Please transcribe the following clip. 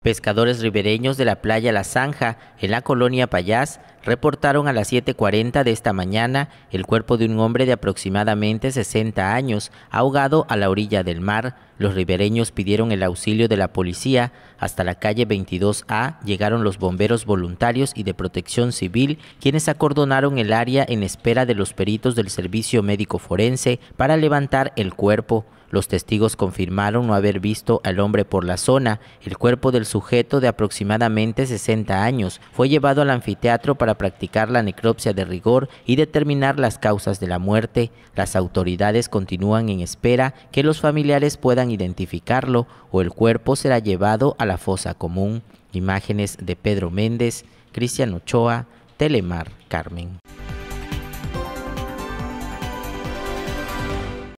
Pescadores ribereños de la playa La Zanja, en la colonia Payás, reportaron a las 7.40 de esta mañana el cuerpo de un hombre de aproximadamente 60 años ahogado a la orilla del mar. Los ribereños pidieron el auxilio de la policía. Hasta la calle 22A llegaron los bomberos voluntarios y de protección civil, quienes acordonaron el área en espera de los peritos del servicio médico forense para levantar el cuerpo. Los testigos confirmaron no haber visto al hombre por la zona. El cuerpo del sujeto de aproximadamente 60 años fue llevado al anfiteatro para practicar la necropsia de rigor y determinar las causas de la muerte. Las autoridades continúan en espera que los familiares puedan identificarlo o el cuerpo será llevado a la fosa común. Imágenes de Pedro Méndez, Cristian Ochoa, Telemar Carmen.